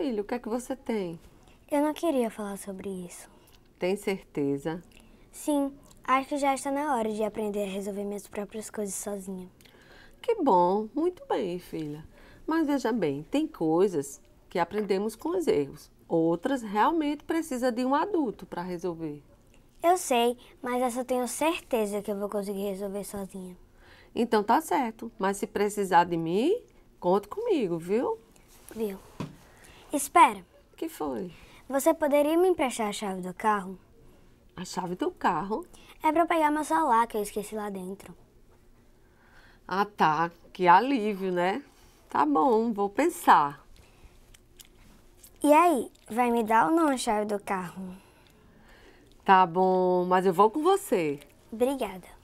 filho, o que é que você tem? Eu não queria falar sobre isso. Tem certeza? Sim, acho que já está na hora de aprender a resolver minhas próprias coisas sozinha. Que bom, muito bem, filha. Mas veja bem, tem coisas que aprendemos com os erros. Outras realmente precisa de um adulto para resolver. Eu sei, mas essa eu tenho certeza que eu vou conseguir resolver sozinha. Então tá certo, mas se precisar de mim, conte comigo, viu? Viu. Espera. O que foi? Você poderia me emprestar a chave do carro? A chave do carro? É para pegar meu celular que eu esqueci lá dentro. Ah, tá. Que alívio, né? Tá bom, vou pensar. E aí, vai me dar ou não a chave do carro? Tá bom, mas eu vou com você. Obrigada.